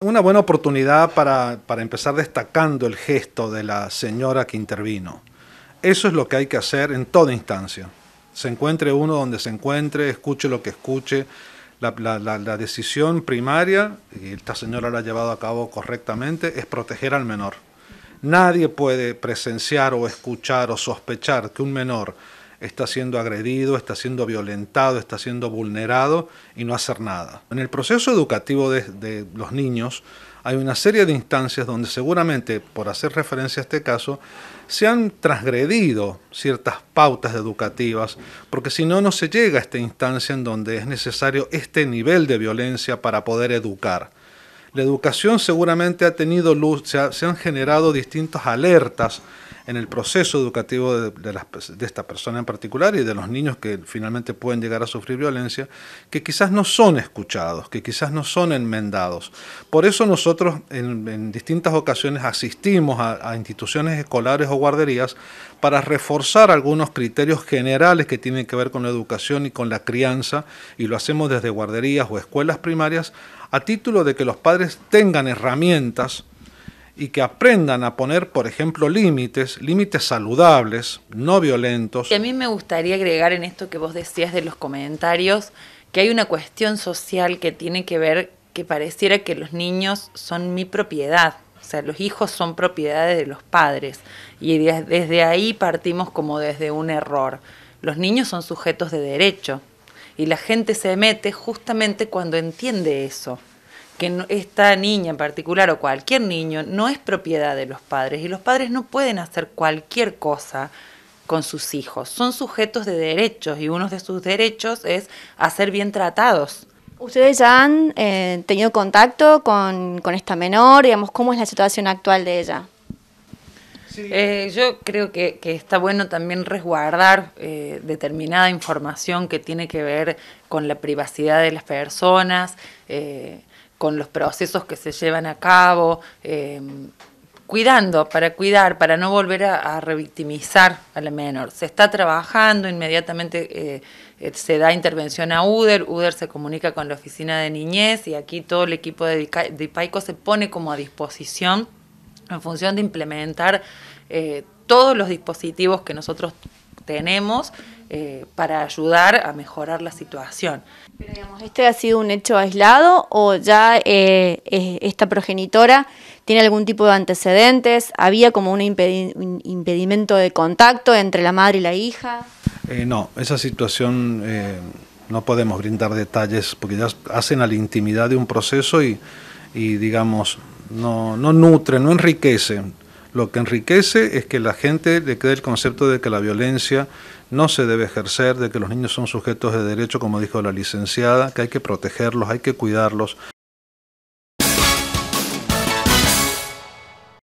Una buena oportunidad para, empezar destacando el gesto de la señora que intervino. Eso es lo que hay que hacer en toda instancia. Se encuentre uno donde se encuentre, escuche lo que escuche. La, decisión primaria, y esta señora la ha llevado a cabo correctamente, es proteger al menor. Nadie puede presenciar o escuchar o sospechar que un menor está siendo agredido, está siendo violentado, está siendo vulnerado y no hacer nada. En el proceso educativo de, los niños hay una serie de instancias donde seguramente, por hacer referencia a este caso, se han transgredido ciertas pautas educativas, porque si no, no se llega a esta instancia en donde es necesario este nivel de violencia para poder educar. La educación seguramente ha tenido luz, se, han generado distintas alertas en el proceso educativo de, esta persona en particular y de los niños que finalmente pueden llegar a sufrir violencia, que quizás no son escuchados, que quizás no son enmendados. Por eso nosotros en, distintas ocasiones asistimos a, instituciones escolares o guarderías para reforzar algunos criterios generales que tienen que ver con la educación y con la crianza, y lo hacemos desde guarderías o escuelas primarias a título de que los padres tengan herramientas y que aprendan a poner, por ejemplo, límites, límites saludables, no violentos. Y a mí me gustaría agregar en esto que vos decías de los comentarios, que hay una cuestión social que tiene que ver que pareciera que los niños son mi propiedad, o sea, los hijos son propiedades de los padres y desde ahí partimos como desde un error. Los niños son sujetos de derecho, y la gente se mete justamente cuando entiende eso, que esta niña en particular o cualquier niño no es propiedad de los padres y los padres no pueden hacer cualquier cosa con sus hijos. Son sujetos de derechos y uno de sus derechos es hacer ser bien tratados. ¿Ustedes ya han eh, tenido contacto con, con esta menor? Digamos, ¿cómo es la situación actual de ella? Eh, yo creo que, está bueno también resguardar eh, determinada información que tiene que ver con la privacidad de las personas, eh, con los procesos que se llevan a cabo, em, cuidando, para cuidar, para no volver a, revictimizar a la menor. Se está trabajando, inmediatamente se da intervención a UDER, UDER se comunica con la oficina de niñez y aquí todo el equipo de, de IPAICO se pone como a disposición en función de implementar eh, todos los dispositivos que nosotros tenemos eh, para ayudar a mejorar la situación. ¿Este ha sido un hecho aislado o ya eh, esta progenitora tiene algún tipo de antecedentes? ¿Había como un, impedimento de contacto entre la madre y la hija? no, esa situación no podemos brindar detalles porque ya hacen a la intimidad de un proceso y digamos, no, no nutre, no enriquece. Lo que enriquece es que la gente le quede el concepto de que la violencia no se debe ejercer, de que los niños son sujetos de derecho, como dijo la licenciada, que hay que protegerlos, hay que cuidarlos,